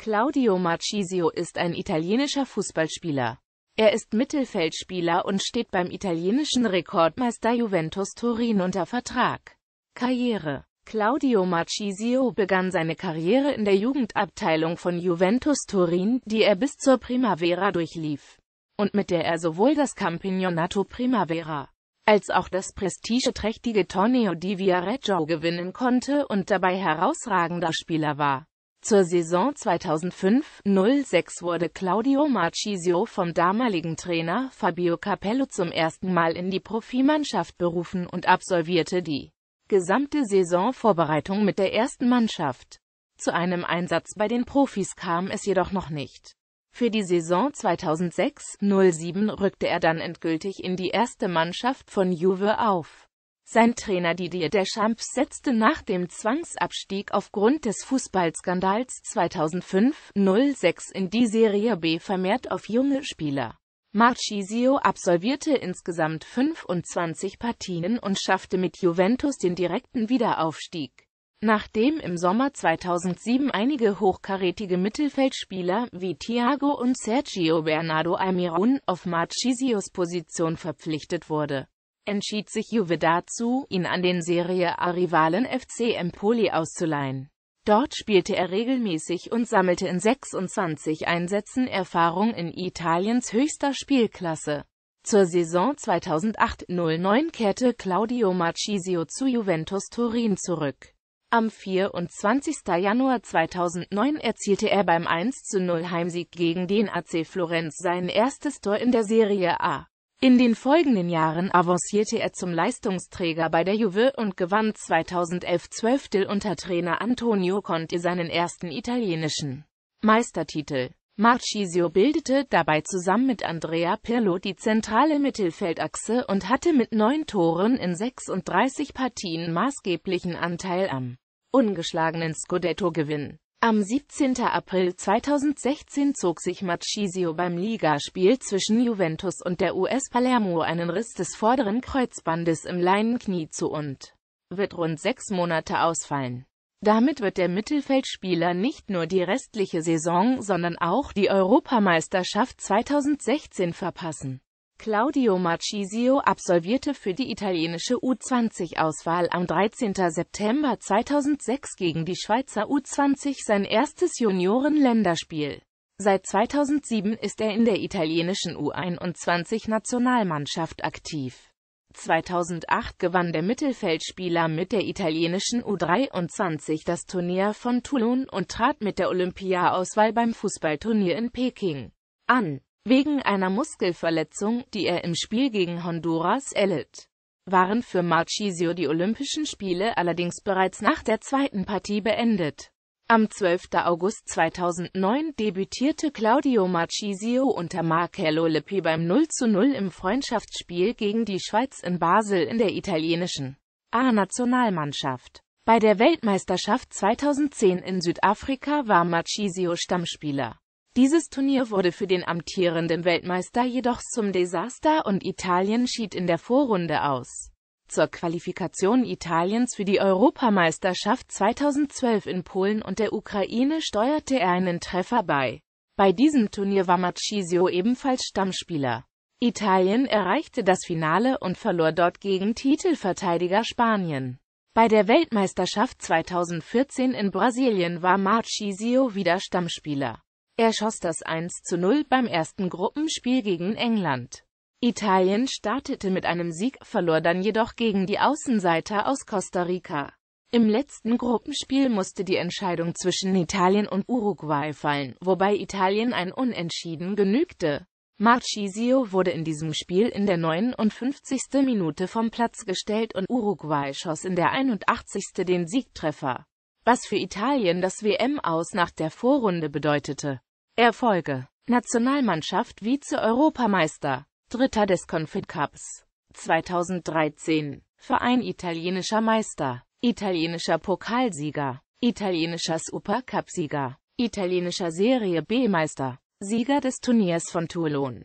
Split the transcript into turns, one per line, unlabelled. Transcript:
Claudio Marchisio ist ein italienischer Fußballspieler. Er ist Mittelfeldspieler und steht beim italienischen Rekordmeister Juventus Turin unter Vertrag. Karriere Claudio Marchisio begann seine Karriere in der Jugendabteilung von Juventus Turin, die er bis zur Primavera durchlief und mit der er sowohl das Campionato Primavera als auch das prestigeträchtige Torneo di Viareggio gewinnen konnte und dabei herausragender Spieler war. Zur Saison 2005-06 wurde Claudio Marchisio vom damaligen Trainer Fabio Capello zum ersten Mal in die Profimannschaft berufen und absolvierte die gesamte Saisonvorbereitung mit der ersten Mannschaft. Zu einem Einsatz bei den Profis kam es jedoch noch nicht. Für die Saison 2006-07 rückte er dann endgültig in die erste Mannschaft von Juve auf. Sein Trainer Didier Deschamps setzte nach dem Zwangsabstieg aufgrund des Fußballskandals 2005-06 in die Serie B vermehrt auf junge Spieler. Marchisio absolvierte insgesamt 25 Partien und schaffte mit Juventus den direkten Wiederaufstieg. Nachdem im Sommer 2007 einige hochkarätige Mittelfeldspieler wie Thiago und Sergio Bernardo Almiron auf Marchisios Position verpflichtet wurde entschied sich Juve dazu, ihn an den Serie A-Rivalen FC Empoli auszuleihen. Dort spielte er regelmäßig und sammelte in 26 Einsätzen Erfahrung in Italiens höchster Spielklasse. Zur Saison 2008-09 kehrte Claudio Marchisio zu Juventus Turin zurück. Am 24. Januar 2009 erzielte er beim 1-0 Heimsieg gegen den AC Florenz sein erstes Tor in der Serie A. In den folgenden Jahren avancierte er zum Leistungsträger bei der Juve und gewann 2011-12 unter Trainer Antonio Conte seinen ersten italienischen Meistertitel. Marchisio bildete dabei zusammen mit Andrea Pirlo die zentrale Mittelfeldachse und hatte mit neun Toren in 36 Partien maßgeblichen Anteil am ungeschlagenen Scudetto-Gewinn. Am 17. April 2016 zog sich Marchisio beim Ligaspiel zwischen Juventus und der US Palermo einen Riss des vorderen Kreuzbandes im Leinenknie zu und wird rund sechs Monate ausfallen. Damit wird der Mittelfeldspieler nicht nur die restliche Saison, sondern auch die Europameisterschaft 2016 verpassen. Claudio Marchisio absolvierte für die italienische U20-Auswahl am 13. September 2006 gegen die Schweizer U20 sein erstes Junioren-Länderspiel. Seit 2007 ist er in der italienischen U21-Nationalmannschaft aktiv. 2008 gewann der Mittelfeldspieler mit der italienischen U23 das Turnier von Toulon und trat mit der Olympia-Auswahl beim Fußballturnier in Peking an. Wegen einer Muskelverletzung, die er im Spiel gegen Honduras erlitt, waren für Marchisio die Olympischen Spiele allerdings bereits nach der zweiten Partie beendet. Am 12. August 2009 debütierte Claudio Marchisio unter Marcello Lippi beim 0 zu 0 im Freundschaftsspiel gegen die Schweiz in Basel in der italienischen A-Nationalmannschaft. Bei der Weltmeisterschaft 2010 in Südafrika war Marchisio Stammspieler. Dieses Turnier wurde für den amtierenden Weltmeister jedoch zum Desaster und Italien schied in der Vorrunde aus. Zur Qualifikation Italiens für die Europameisterschaft 2012 in Polen und der Ukraine steuerte er einen Treffer bei. Bei diesem Turnier war Marchisio ebenfalls Stammspieler. Italien erreichte das Finale und verlor dort gegen Titelverteidiger Spanien. Bei der Weltmeisterschaft 2014 in Brasilien war Marchisio wieder Stammspieler. Er schoss das 1 zu 0 beim ersten Gruppenspiel gegen England. Italien startete mit einem Sieg, verlor dann jedoch gegen die Außenseiter aus Costa Rica. Im letzten Gruppenspiel musste die Entscheidung zwischen Italien und Uruguay fallen, wobei Italien ein Unentschieden genügte. Marchisio wurde in diesem Spiel in der 59. Minute vom Platz gestellt und Uruguay schoss in der 81. den Siegtreffer, was für Italien das WM-Aus nach der Vorrunde bedeutete. Erfolge Nationalmannschaft Vize-Europameister, Dritter des Confit Cups 2013, Verein italienischer Meister, italienischer Pokalsieger, italienischer Supercup-Sieger. italienischer Serie B-Meister, Sieger des Turniers von Toulon.